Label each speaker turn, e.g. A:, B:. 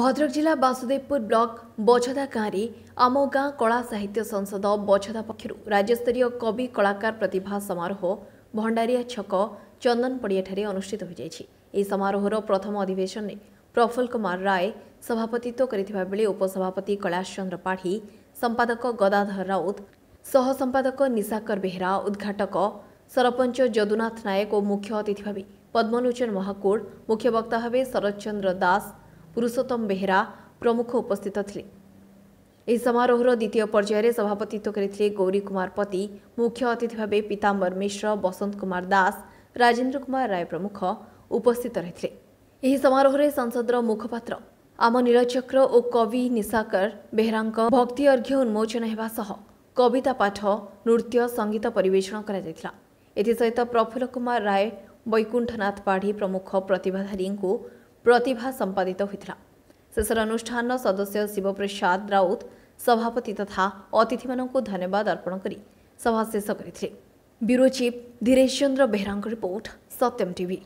A: भद्रक जिला बासुदेवपुर ब्लक बछदा गाँव में आम गाँ कला साहित्य संसद बछदा पक्ष राज्यस्तरीय कवि कलाकार प्रतिभा समारोह भंडारिया छक चंदन पड़िया अनुषित हो समारोह प्रथम अधिवेशन प्रफुल्ल कुमार राय सभापतित्व तो करसभापति कैलाश चंद्र पाढ़ी संपादक गदाधर राउत सहसंपादक निशाकर बेहरा उद्घाटक सरपंच जदुनाथ नायक और मुख्य अतिथि भाव पद्मलोचन महाकुड मुख्य वक्ता भाव शरत चंद्र दास ପୁରୁଷୋତ୍ତମ ବେହେରା ପ୍ରମୁଖ ଉପସ୍ଥିତ ଥିଲେ ଏହି ସମାରୋହର ଦ୍ୱିତୀୟ ପର୍ଯ୍ୟାୟରେ ସଭାପତିତ୍ୱ କରିଥିଲେ ଗୌରୀ କୁମାର ପତି ମୁଖ୍ୟ ଅତିଥି ଭାବେ ପୀତାମ୍ବର ମିଶ୍ର ବସନ୍ତ କୁମାର ଦାସ ରାଜେନ୍ଦ୍ର କୁମାର ରାୟ ପ୍ରମୁଖ ଉପସ୍ଥିତ ରହିଥିଲେ ଏହି ସମାରୋହରେ ସଂସଦର ମୁଖପାତ୍ର ଆମ ନୀଳଚକ୍ର ଓ କବି ନିଶାକର ବେହେରାଙ୍କ ଭକ୍ତି ଅର୍ଘ୍ୟ ଉନ୍ମୋଚନ ହେବା ସହ କବିତା ପାଠ ନୃତ୍ୟ ସଙ୍ଗୀତ ପରିବେଷଣ କରାଯାଇଥିଲା ଏଥିସହିତ ପ୍ରଫୁଲ୍ଲ କୁମାର ରାୟ ବୈକୁଣ୍ଠନାଥ ପାଢ଼ୀ ପ୍ରମୁଖ ପ୍ରତିଭାଧାରୀଙ୍କୁ ପ୍ରତିଭା ସମ୍ପାଦିତ ହୋଇଥିଲା ଶେଷରେ ଅନୁଷ୍ଠାନର ସଦସ୍ୟ ଶିବପ୍ରସାଦ ରାଉତ ସଭାପତି ତଥା ଅତିଥିମାନଙ୍କୁ ଧନ୍ୟବାଦ ଅର୍ପଣ କରି ସଭା ଶେଷ କରିଥିଲେ ବ୍ୟୁରୋ ଚିଫ୍ ଧୀରେଶ ଚନ୍ଦ୍ର ବେହେରାଙ୍କ ରିପୋର୍ଟ ସତ୍ୟମ ଟିଭି